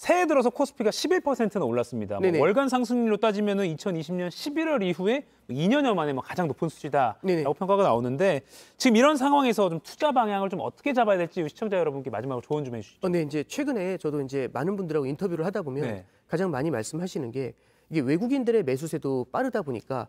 새해 들어서 코스피가 1 1나 올랐습니다. 뭐 월간 상승률로 따지면 2020년 11월 이후에 2년여 뭐 만에 뭐 가장 높은 수치다라고 평가가 나오는데 지금 이런 상황에서 좀 투자 방향을 좀 어떻게 잡아야 될지 시청자 여러분께 마지막으로 조언 좀 해주시죠. 어, 네, 이제 최근에 저도 이제 많은 분들하고 인터뷰를 하다 보면 네. 가장 많이 말씀하시는 게 이게 외국인들의 매수세도 빠르다 보니까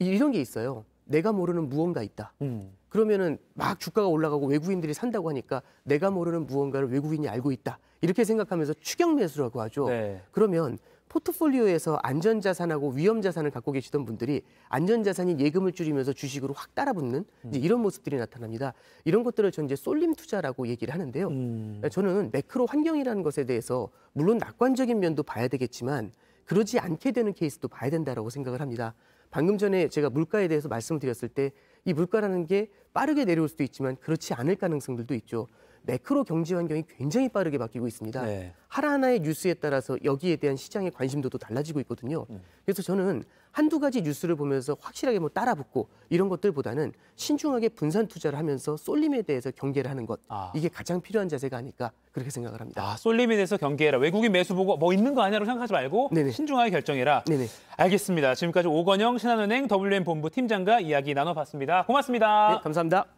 이런 게 있어요. 내가 모르는 무언가 있다. 음. 그러면은 막 주가가 올라가고 외국인들이 산다고 하니까 내가 모르는 무언가를 외국인이 알고 있다. 이렇게 생각하면서 추격 매수라고 하죠. 네. 그러면 포트폴리오에서 안전자산하고 위험자산을 갖고 계시던 분들이 안전자산인 예금을 줄이면서 주식으로 확 따라붙는 음. 이런 모습들이 나타납니다. 이런 것들을 전 이제 쏠림 투자라고 얘기를 하는데요. 음. 그러니까 저는 매크로 환경이라는 것에 대해서 물론 낙관적인 면도 봐야 되겠지만 그러지 않게 되는 케이스도 봐야 된다라고 생각을 합니다. 방금 전에 제가 물가에 대해서 말씀드렸을 때이 물가라는 게 빠르게 내려올 수도 있지만 그렇지 않을 가능성들도 있죠. 매크로 경제 환경이 굉장히 빠르게 바뀌고 있습니다. 네. 하나하나의 뉴스에 따라서 여기에 대한 시장의 관심도도 달라지고 있거든요. 음. 그래서 저는 한두 가지 뉴스를 보면서 확실하게 뭐 따라붙고 이런 것들보다는 신중하게 분산 투자를 하면서 쏠림에 대해서 경계를 하는 것 아. 이게 가장 필요한 자세가 아닐까 그렇게 생각을 합니다. 아, 쏠림에 대해서 경계해라. 외국인 매수 보고 뭐 있는 거 아니야라고 생각하지 말고 네네. 신중하게 결정해라. 네네. 알겠습니다. 지금까지 오건영 신한은행 WM 본부 팀장과 이야기 나눠봤습니다. 고맙습니다. 네, 감사합니다.